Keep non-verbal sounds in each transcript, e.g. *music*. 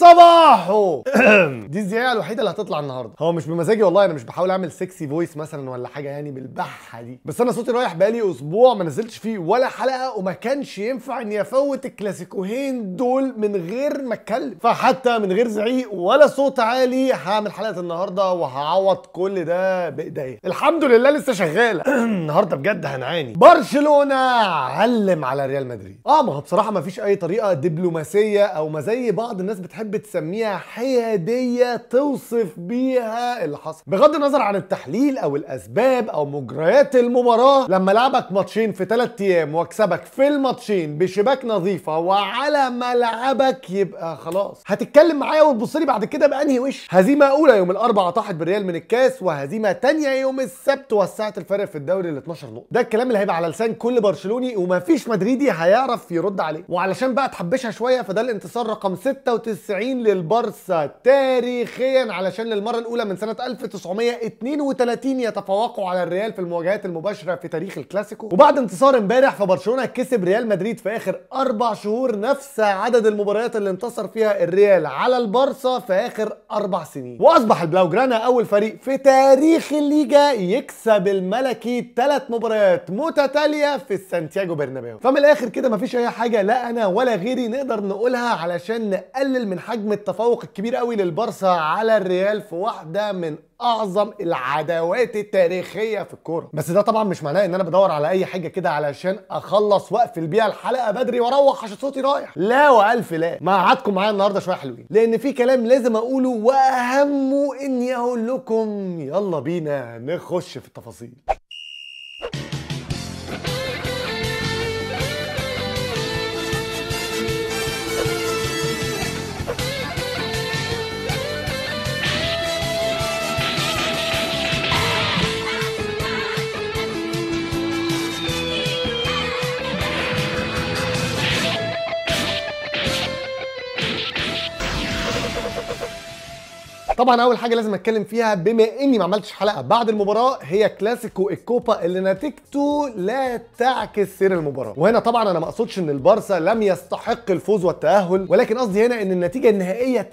صباحو *clears throat* دي الزياعه الوحيده اللي هتطلع النهارده هو مش بمزاجي والله انا مش بحاول اعمل سكسي فويس مثلا ولا حاجه يعني بالبحه دي بس انا صوتي رايح بقالي اسبوع ما نزلتش فيه ولا حلقه وما كانش ينفع اني افوت الكلاسيكوهين دول من غير ما اتكلم فحتى من غير زعيق ولا صوت عالي هعمل حلقه النهارده وهعوض كل ده بايديا الحمد لله لسه شغاله *clears throat* النهارده بجد هنعاني برشلونه علم على ريال مدريد اه ما هو بصراحه ما فيش اي طريقه دبلوماسيه او ما زي بعض الناس بتحب بتسميها حياديه توصف بيها اللي حصل بغض النظر عن التحليل او الاسباب او مجريات المباراه لما لعبك ماتشين في ثلاث ايام واكسبك في الماتشين بشباك نظيفه وعلى ملعبك يبقى خلاص هتتكلم معايا وتبص لي بعد كده بانهي وش هزيمه اولى يوم الاربعاء طاحت بالريال من الكاس وهزيمه ثانيه يوم السبت وسعت الفرق في الدوري ل 12 نقطه ده الكلام اللي هيبقى على لسان كل برشلوني ومفيش مدريدي هيعرف يرد عليه وعلشان بقى تحبشها شويه فده الانتصار رقم 96 متابعين للبرسا تاريخيا علشان للمرة الأولى من سنة 1932 يتفوقوا على الريال في المواجهات المباشرة في تاريخ الكلاسيكو وبعد انتصار امبارح فبرشلونة كسب ريال مدريد في آخر أربع شهور نفس عدد المباريات اللي انتصر فيها الريال على البارسا في آخر أربع سنين وأصبح البلاوجرانا أول فريق في تاريخ الليجا يكسب الملكي ثلاث مباريات متتالية في السانتياجو برنابيو فمن الآخر كده مفيش أي حاجة لا أنا ولا غيري نقدر نقولها علشان نقلل من حجم التفوق الكبير قوي للبرسا على الريال في واحده من اعظم العداوات التاريخيه في الكوره بس ده طبعا مش معناه ان انا بدور على اي حاجه كده علشان اخلص واقفل بيها الحلقه بدري واروح عشان صوتي رايح لا والف لا ميعادكم معايا النهارده شويه حلوين لان في كلام لازم اقوله واهمه اني اقول لكم يلا بينا نخش في التفاصيل طبعا اول حاجه لازم اتكلم فيها بما اني ما عملتش حلقه بعد المباراه هي كلاسيكو الكوبا اللي نتيجته لا تعكس سير المباراه وهنا طبعا انا ما اقصدش ان البارسا لم يستحق الفوز والتاهل ولكن قصدي هنا ان النتيجه النهائيه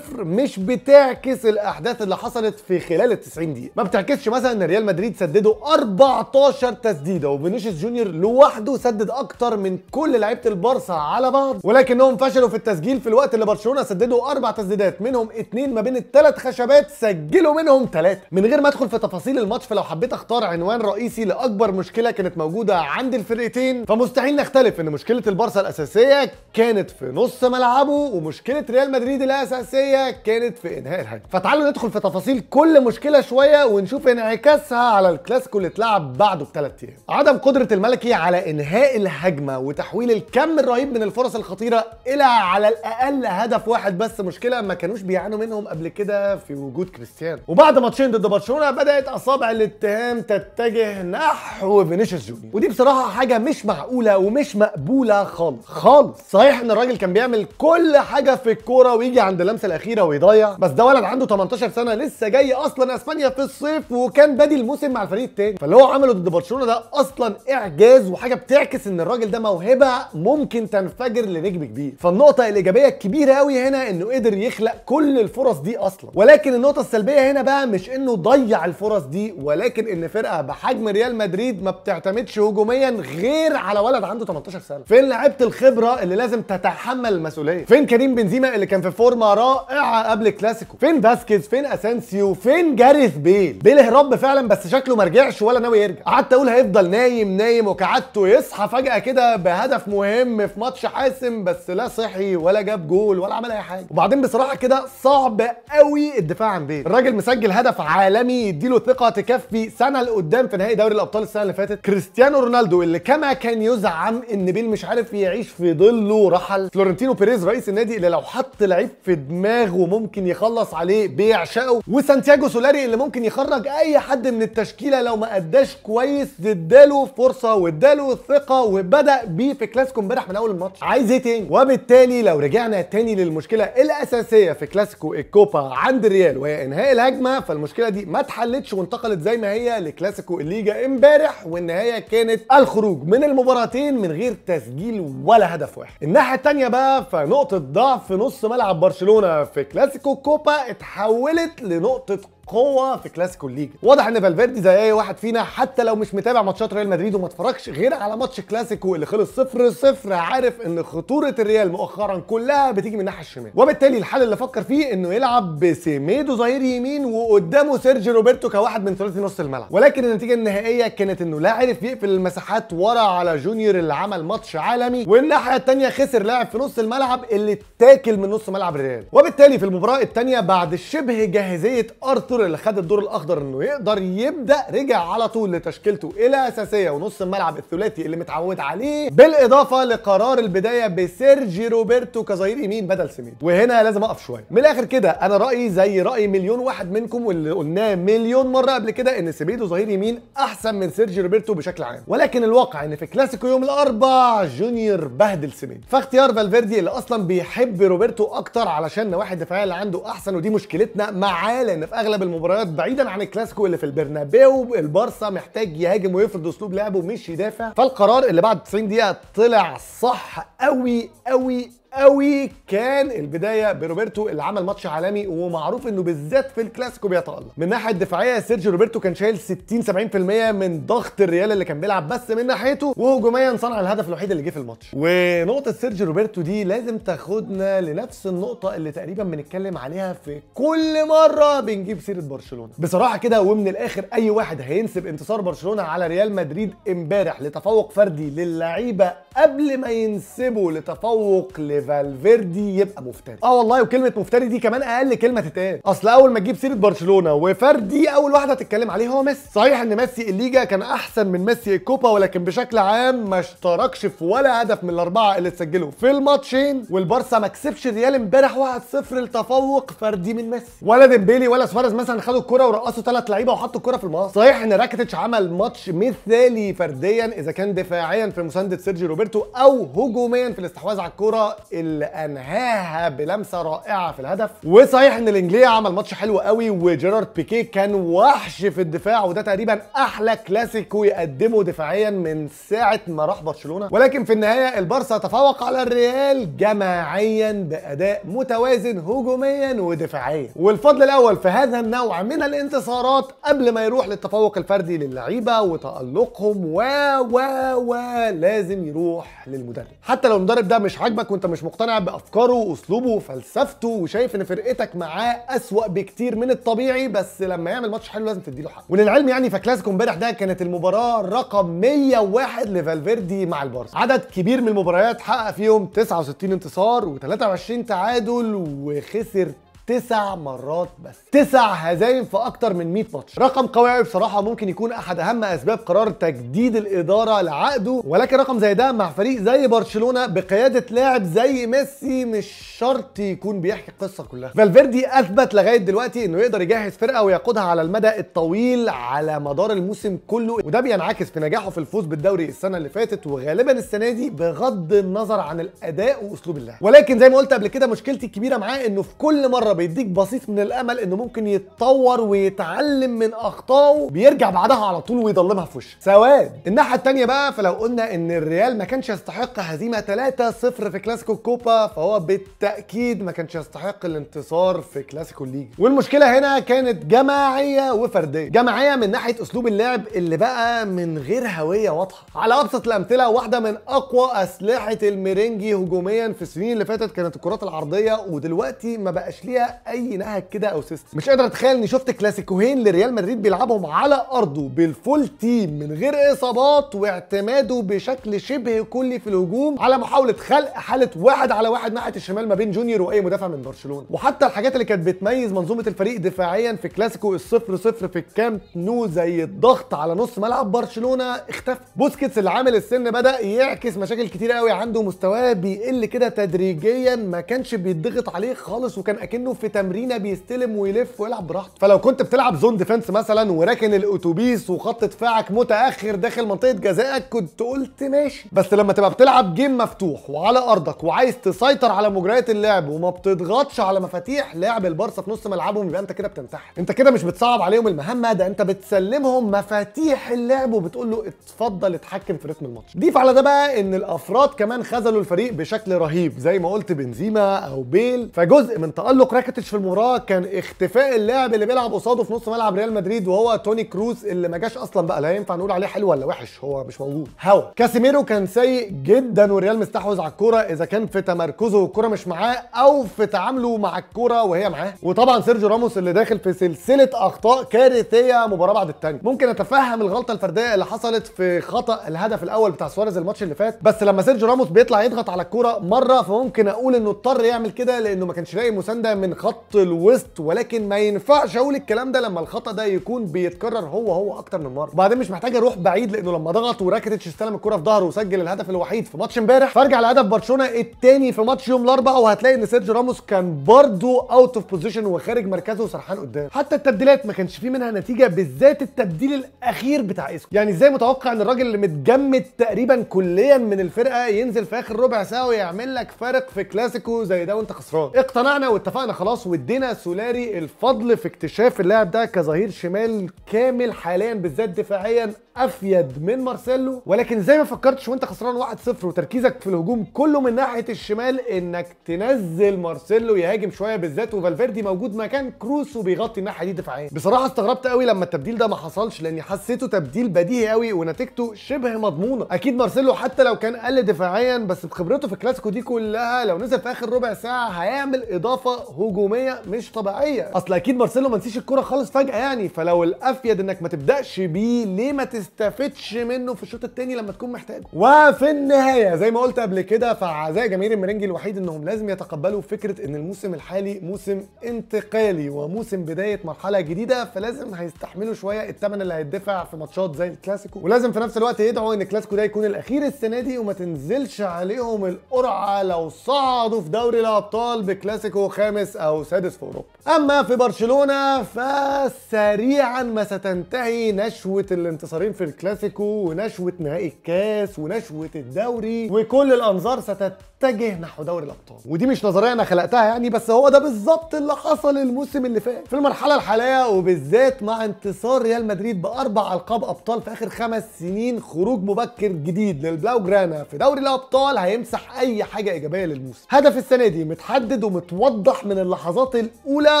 3-0 مش بتعكس الاحداث اللي حصلت في خلال ال 90 دقيقه ما بتعكسش مثلا ان ريال مدريد سددوا 14 تسديده وفينيسيوس جونيور لوحده سدد اكتر من كل لعيبه البارسا على بعض ولكنهم فشلوا في التسجيل في الوقت اللي برشلونه سددوا اربع تسديدات منهم اثنين ما بين الثلاث خشبات سجلوا منهم ثلاثه من غير ما ادخل في تفاصيل الماتش فلو حبيت اختار عنوان رئيسي لاكبر مشكله كانت موجوده عند الفرقتين فمستحيل نختلف ان مشكله البارسا الاساسيه كانت في نص ملعبه ومشكله ريال مدريد الاساسيه كانت في انهاء الهجمه فتعالوا ندخل في تفاصيل كل مشكله شويه ونشوف انعكاسها على الكلاسيكو اللي اتلعب بعده بثلاث ايام عدم قدره الملكي على انهاء الهجمه وتحويل الكم الرهيب من الفرص الخطيره الى على الاقل هدف واحد بس مشكله ما كانوش بيعانوا منهم قبل كده في وجود كريستيانو وبعد ماتشين ضد برشلونه بدات اصابع الاتهام تتجه نحو فينيسيوس جونيور ودي بصراحه حاجه مش معقوله ومش مقبوله خالص خالص صحيح ان الراجل كان بيعمل كل حاجه في الكوره ويجي عند اللمسه الاخيره ويضيع بس ده ولد عنده 18 سنه لسه جاي اصلا اسبانيا في الصيف وكان بادي الموسم مع الفريق التاني فاللي هو عمله ضد برشلونه ده اصلا اعجاز وحاجه بتعكس ان الراجل ده موهبه ممكن تنفجر لنجم كبير فالنقطه الايجابيه الكبيره قوي هنا انه قدر يخلق كل الفرص الفرص دي اصلا ولكن النقطه السلبيه هنا بقى مش انه ضيع الفرص دي ولكن ان فرقه بحجم ريال مدريد ما بتعتمدش هجوميا غير على ولد عنده 18 سنه فين لعيبه الخبره اللي لازم تتحمل المسؤوليه فين كريم بنزيما اللي كان في فورمه رائعه قبل كلاسيكو فين فاسكيز فين اسانسيو فين جاريث بيل بيل هرب فعلا بس شكله ما رجعش ولا ناوي يرجع قعدت اقول هيفضل نايم نايم وكعدته يصحى فجاه كده بهدف مهم في ماتش حاسم بس لا صحي ولا جاب جول ولا عمل اي حاجه وبعدين بصراحه كده صعب قوي الدفاع عن بيل الراجل مسجل هدف عالمي يديله ثقه تكفي سنه لقدام في نهائي دوري الابطال السنه اللي فاتت كريستيانو رونالدو اللي كما كان يزعم ان بيل مش عارف يعيش في ظله رحل فلورنتينو بيريز رئيس النادي اللي لو حط لعيب في دماغه ممكن يخلص عليه بيعشقه وسانتياجو سولاري اللي ممكن يخرج اي حد من التشكيله لو ما اداش كويس اداله فرصه واداله ثقه وبدا بيه في كلاسيكو امبارح من اول الماتش عايز ايه تاني وبالتالي لو رجعنا تاني للمشكله الاساسيه في كلاسيكو إيه الكوبا عند الريال وهي انهاء الهجمه فالمشكله دي ما اتحلتش وانتقلت زي ما هي لكلاسيكو الليجا امبارح والنهايه كانت الخروج من المباراتين من غير تسجيل ولا هدف واحد الناحيه الثانيه بقى فنقطه ضعف في نص ملعب برشلونه في كلاسيكو كوبا اتحولت لنقطه قوه في كلاسيكو الليج واضح ان فالفيردي زي اي واحد فينا حتى لو مش متابع ماتشات ريال مدريد وما اتفرجش غير على ماتش كلاسيكو اللي خلص 0 0 عارف ان خطوره الريال مؤخرا كلها بتيجي من الناحيه الشمال وبالتالي الحل اللي فكر فيه انه يلعب بسيميدو ظهير يمين وقدامه سيرجي روبرتو كواحد من ثلاثي نص الملعب ولكن النتيجه النهائيه كانت انه لا عرف يقفل المساحات ورا على جونيور اللي عمل ماتش عالمي والناحيه الثانيه خسر لاعب في نص الملعب اللي اتاكل من نص ملعب الريال وبالتالي في المباراه الثانيه بعد شبه جاهزيه ارثر الدكتور اللي خد الدور الاخضر انه يقدر يبدا رجع على طول لتشكيلته الاساسيه ونص الملعب الثلاثي اللي متعود عليه بالاضافه لقرار البدايه بسيرجي روبرتو كظهير يمين بدل سميد وهنا لازم اقف شويه من الاخر كده انا رايي زي راي مليون واحد منكم واللي قلناه مليون مره قبل كده ان سميد ظهير يمين احسن من سيرجي روبرتو بشكل عام ولكن الواقع ان في كلاسيكو يوم الاربع جونيور بهدل سميد فاختيار فالفيردي اللي اصلا بيحب روبرتو اكتر علشان نواحي الدفاعيه اللي عنده احسن ودي مشكلتنا معاه لان في اغلب المباريات بعيدا عن الكلاسيكو اللي في البرنابيو البارسا محتاج يهاجم ويفرض اسلوب لعبه مش يدافع فالقرار اللي بعد 90 دقيقه طلع صح قوي قوي قوي كان البدايه بروبرتو اللي عمل ماتش عالمي ومعروف انه بالذات في الكلاسيكو بيتالق من الناحيه الدفاعيه سيرجيو روبرتو كان شايل 60 70% من ضغط الريال اللي كان بيلعب بس من ناحيته وهجوميا صنع الهدف الوحيد اللي جه في الماتش ونقطه سيرجيو روبرتو دي لازم تاخدنا لنفس النقطه اللي تقريبا بنتكلم عليها في كل مره بنجيب سيره برشلونه بصراحه كده ومن الاخر اي واحد هينسب انتصار برشلونه على ريال مدريد امبارح لتفوق فردي للعيبه قبل ما ينسبوا لتفوق ل فالفيردي يبقى مفتري اه والله وكلمه مفتري دي كمان اقل كلمه تتقال اصل اول ما تجيب سيره برشلونه وفردي اول واحده هتتكلم عليه هو ميسي صحيح ان ميسي الليجا كان احسن من ميسي الكوبا ولكن بشكل عام ما اشتركش في ولا هدف من الاربعه اللي اتسجلوا في الماتشين والبارسا ما كسبش الريال امبارح 1-0 لتفوق فردي من ميسي ولا ديمبيلي ولا سواريز مثلا خدوا الكره ورقصوا ثلاث لعيبه وحطوا الكره في المقص صحيح ان راكيتيتش عمل ماتش مثالي فرديا اذا كان دفاعيا في مسانده سيرجي روبرتو او هجوميا في الاستحواذ على الكره اللي انهاها بلمسه رائعه في الهدف وصحيح ان الانجليه عمل ماتش حلو قوي وجيرارد بيكيه كان وحش في الدفاع وده تقريبا احلى كلاسيكو يقدمه دفاعيا من ساعه ما راح برشلونه ولكن في النهايه البارسا تفوق على الريال جماعيا باداء متوازن هجوميا ودفاعيا والفضل الاول في هذا النوع من الانتصارات قبل ما يروح للتفوق الفردي للعيبه وتالقهم و و و لازم يروح للمدرب حتى لو المدرب ده مش عاجبك وانت مش مش مقتنع بافكاره واسلوبه وفلسفته وشايف ان فرقتك معاه اسوا بكتير من الطبيعي بس لما يعمل ماتش حلو لازم تديله حق وللعلم يعني فكلاسيكو امبارح ده كانت المباراه رقم 101 لفالفيردي مع البارسا عدد كبير من المباريات حقق فيهم 69 انتصار و23 تعادل وخسر تسع مرات بس تسع هزايم في اكتر من 100 ماتش رقم قوي بصراحه ممكن يكون احد اهم اسباب قرار تجديد الاداره لعقده ولكن رقم زي ده مع فريق زي برشلونه بقياده لاعب زي ميسي مش شرط يكون بيحكي القصه كلها فالفيردي اثبت لغايه دلوقتي انه يقدر يجهز فرقه ويقودها على المدى الطويل على مدار الموسم كله وده بينعكس في نجاحه في الفوز بالدوري السنه اللي فاتت وغالبا السنه دي بغض النظر عن الاداء واسلوب اللعب ولكن زي ما قلت قبل كده مشكلتي الكبيره معاه انه في كل مره بيديك بسيط من الامل انه ممكن يتطور ويتعلم من اخطائه بيرجع بعدها على طول ويضلمها في وشه سواد الناحيه الثانيه بقى فلو قلنا ان الريال ما كانش يستحق هزيمه 3-0 في كلاسيكو الكوبا فهو بالتاكيد ما كانش يستحق الانتصار في كلاسيكو الليج والمشكله هنا كانت جماعيه وفرديه جماعيه من ناحيه اسلوب اللعب اللي بقى من غير هويه واضحه على ابسط الامثله واحده من اقوى اسلحه الميرينجي هجوميا في السنين اللي فاتت كانت الكرات العرضيه ودلوقتي ما بقاش ليها اي نهج كده او سيستم مش قادر اتخيل اني شفت كلاسيكوهين لريال مدريد بيلعبهم على ارضه بالفول تيم من غير اصابات واعتماده بشكل شبه كلي في الهجوم على محاوله خلق حاله واحد على واحد ناحيه الشمال ما بين جونيور واي مدافع من برشلونه وحتى الحاجات اللي كانت بتميز منظومه الفريق دفاعيا في كلاسيكو الصفر صفر في الكامب نو زي الضغط على نص ملعب برشلونه اختفى بوسكيتس اللي عامل السن بدا يعكس مشاكل كتير قوي عنده مستواه بيقل كده تدريجيا ما كانش بيتضغط عليه خالص وكان اكنه في تمرينه بيستلم ويلف ويلعب براحته فلو كنت بتلعب زون ديفنس مثلا وراكن الاتوبيس وخط دفاعك متاخر داخل منطقه جزائك كنت قلت ماشي بس لما تبقى بتلعب جيم مفتوح وعلى ارضك وعايز تسيطر على مجريات اللعب وما بتضغطش على مفاتيح لعب البارسا في نص ملعبهم يبقى انت كده بتمتحن انت كده مش بتصعب عليهم المهمه ده انت بتسلمهم مفاتيح اللعب وبتقول له اتفضل اتحكم في رتم الماتش ضيف على ده بقى ان الافراد كمان خذلوا الفريق بشكل رهيب زي ما قلت بنزيما او بيل فجزء من تالق كانتش في المباراه كان اختفاء اللاعب اللي بيلعب قصاده في نص ملعب ريال مدريد وهو توني كروز اللي ما جاش اصلا بقى لا ينفع نقول عليه حلو ولا وحش هو مش موجود هوا كاسيميرو كان سيء جدا والريال مستحوذ على الكوره اذا كان في تمركزه والكوره مش معاه او في تعامله مع الكوره وهي معاه وطبعا سيرجيو راموس اللي داخل في سلسله اخطاء كارثيه مباراه بعد الثانيه ممكن اتفهم الغلطه الفرديه اللي حصلت في خطا الهدف الاول بتاع سواريز الماتش اللي فات بس لما سيرجيو راموس بيطلع يضغط على الكوره مره فممكن اقول انه اضطر يعمل كده لانه ما كانش لاقي مسانده من من خط الوسط ولكن ما ينفعش اقول الكلام ده لما الخطا ده يكون بيتكرر هو هو اكتر من مره وبعدين مش محتاج اروح بعيد لانه لما ضغط وراكيتيتش استلم الكره في ظهره وسجل الهدف الوحيد في ماتش امبارح فارجع لهدف برشلونه الثاني في ماتش يوم الاربعاء وهتلاقي ان سيرجيو راموس كان برده اوت اوف بوزيشن وخارج مركزه وسرحان قدام حتى التبديلات ما كانش فيه منها نتيجه بالذات التبديل الاخير بتاع اسكو يعني ازاي متوقع ان الراجل اللي متجمد تقريبا كليا من الفرقه ينزل في اخر ربع ساعه ويعمل لك فارق في كلاسيكو زي ده وانت خسران اقتنعنا واتفقنا خلاص وادينا سولاري الفضل في اكتشاف اللاعب ده كظهير شمال كامل حاليا بالذات دفاعيا افيد من مارسيلو ولكن زي ما فكرتش وانت خسران 1-0 وتركيزك في الهجوم كله من ناحيه الشمال انك تنزل مارسيلو يهاجم شويه بالذات وفالفيردي موجود مكان كروس وبيغطي الناحيه دي دفاعيا بصراحه استغربت قوي لما التبديل ده ما حصلش لاني حسيته تبديل بديهي قوي ونتيجته شبه مضمونه اكيد مارسيلو حتى لو كان قل دفاعيا بس بخبرته في الكلاسيكو دي كلها لو نزل في اخر ربع ساعه هيعمل اضافه هجوميه مش طبيعيه اصل اكيد مارسيلو ما نسيش الكوره خالص فجاه يعني فلو الافيد انك ما تبداش بيه ليه ما تستفدش منه في الشوط الثاني لما تكون محتاجه وفي النهايه زي ما قلت قبل كده فعزاء جماهير المرنجي الوحيد انهم لازم يتقبلوا فكره ان الموسم الحالي موسم انتقالي وموسم بدايه مرحله جديده فلازم هيستحملوا شويه الثمن اللي هيدفع في ماتشات زي الكلاسيكو ولازم في نفس الوقت يدعوا ان الكلاسيكو ده يكون الاخير السنه دي وما تنزلش عليهم القرعه لو صعدوا في دوري الابطال بكلاسيكو خامس او سادس في اوروبا اما في برشلونه فسريعا ما ستنتهي نشوه الانتصارين في الكلاسيكو ونشوه نهائي الكاس ونشوه الدوري وكل الانظار ستتجه نحو دوري الابطال ودي مش نظريه انا خلقتها يعني بس هو ده بالظبط اللي حصل الموسم اللي فات في المرحله الحاليه وبالذات مع انتصار ريال مدريد باربع القاب ابطال في اخر خمس سنين خروج مبكر جديد للبلاو جرانا في دوري الابطال هيمسح اي حاجه ايجابيه للموسم هدف السنه دي متحدد ومتوضح من اللحظات الاولى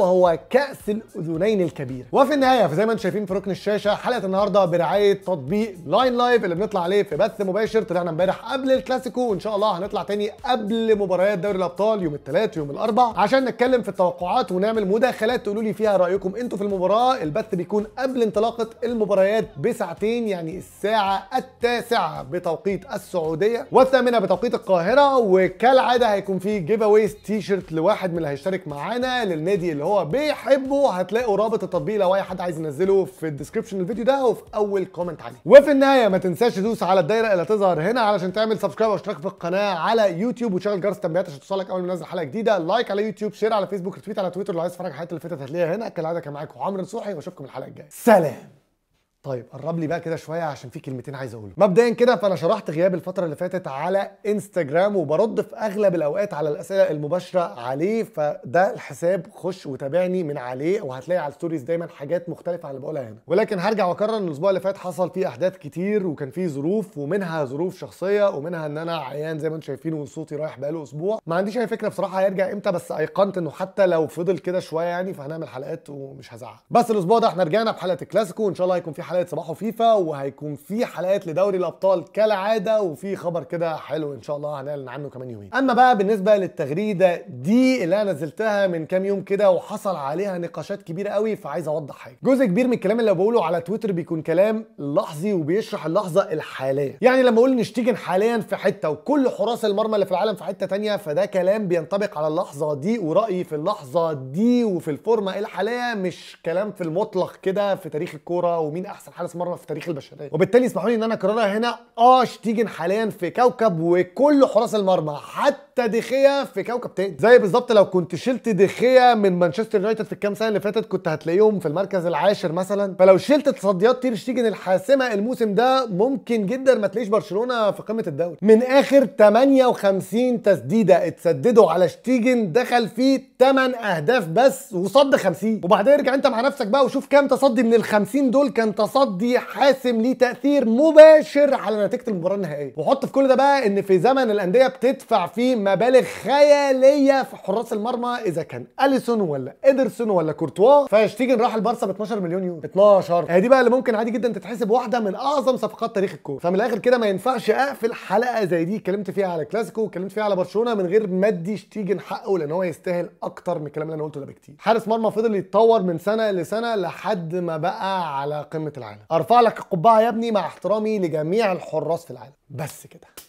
وهو كاس الاذنين الكبير وفي النهايه فزي ما انتم شايفين في ركن الشاشه حلقه النهارده برعايه تطبيق لاين لايف اللي بنطلع عليه في بث مباشر طلعنا امبارح قبل الكلاسيكو وان شاء الله هنطلع تاني قبل مباريات دوري الابطال يوم الثلاث ويوم الاربع عشان نتكلم في التوقعات ونعمل مداخلات تقولوا لي فيها رايكم انتوا في المباراه البث بيكون قبل انطلاقه المباريات بساعتين يعني الساعه التاسعه بتوقيت السعوديه والثامنه بتوقيت القاهره وكالعاده هيكون في جيف اويز تي شيرت لواحد من اللي هيشترك معانا للنادي اللي هو بيحبه هتلاقوا رابط التطبيق لو اي حد عايز ينزله في الديسكربشن الفيديو ده وفي اول كومنت عليه وفي النهايه ما تنساش تدوس على الدايره اللي هتظهر هنا علشان تعمل سبسكرايب واشتراك في القناه على يوتيوب وتشغل جرس التنبيهات عشان توصلك اول ما ننزل حلقه جديده لايك على يوتيوب شير على فيسبوك تويت على تويتر لو عايز تتفرج على الحلقات اللي فاتت هتلاقيها هنا كالعاده كان معاكم عمرو نصوحي واشوفكم الحلقه الجايه سلام طيب قرب لي بقى كده شويه عشان في كلمتين عايز اقولهم مبدئيا كده فانا شرحت غياب الفتره اللي فاتت على انستجرام وبرد في اغلب الاوقات على الاسئله المباشره عليه فده الحساب خش وتابعني من عليه وهتلاقي على الستوريز دايما حاجات مختلفه عن اللي بقولها هنا ولكن هرجع واكرر ان الاسبوع اللي فات حصل فيه احداث كتير وكان فيه ظروف ومنها ظروف شخصيه ومنها ان انا عيان زي ما انتم شايفين وصوتي رايح بقاله اسبوع ما عنديش اي فكره بصراحه هيرجع امتى بس ايقنت انه حتى لو فضل كده شويه يعني فهنعمل حلقات ومش هزعل بس الاسبوع ده احنا رجعنا بحلقه الكلاسيكو وان شاء الله هيكون في حلقه حلقه صباحو فيفا وهيكون في حلقات لدوري الابطال كالعاده وفي خبر كده حلو ان شاء الله هنعلن عنه كمان يومين اما بقى بالنسبه للتغريده دي اللي انا نزلتها من كام يوم كده وحصل عليها نقاشات كبيره قوي فعايز اوضح حاجه جزء كبير من الكلام اللي بقوله على تويتر بيكون كلام لحظي وبيشرح اللحظه الحاليه يعني لما اقول نشتيجن حاليا في حته وكل حراس المرمى اللي في العالم في حته ثانيه فده كلام بينطبق على اللحظه دي ورايي في اللحظه دي وفي الفورمه الحاليه مش كلام في المطلق كده في تاريخ الكوره ومين احسن احسن حارس مرمى في تاريخ البشريه وبالتالي اسمحوا لي ان انا اكررها هنا اه شتيجن حاليا في كوكب وكل حراس المرمى حتى حتى دخية في كوكب تاني زي بالظبط لو كنت شلت دخية من مانشستر يونايتد في الكام سنه اللي فاتت كنت هتلاقيهم في المركز العاشر مثلا فلو شلت تصديات تير شتيجن الحاسمه الموسم ده ممكن جدا ما تلاقيش برشلونه في قمه الدوري من اخر 58 تسديده اتسددوا على شتيجن دخل فيه 8 اهداف بس وصد 50 وبعدين ارجع انت مع نفسك بقى وشوف كام تصدي من ال 50 دول كان تصدي حاسم ليه تاثير مباشر على نتيجه المباراه النهائيه وحط في كل ده بقى ان في زمن الانديه بتدفع فيه مبالغ خياليه في حراس المرمى اذا كان اليسون ولا ادرسون ولا كورتوا فشتيجن راح البارسا ب 12 مليون يورو 12 هي دي بقى اللي ممكن عادي جدا تتحسب واحده من اعظم صفقات تاريخ الكوره فمن الاخر كده ما ينفعش اقفل حلقه زي دي اتكلمت فيها على كلاسيكو واتكلمت فيها على برشلونه من غير ما ادي شتيجن حقه لان هو يستاهل اكتر من الكلام اللي انا قلته ده بكتير حارس مرمى فضل يتطور من سنه لسنه لحد ما بقى على قمه العالم ارفع لك القبعه يا ابني مع احترامي لجميع الحراس في العالم بس كده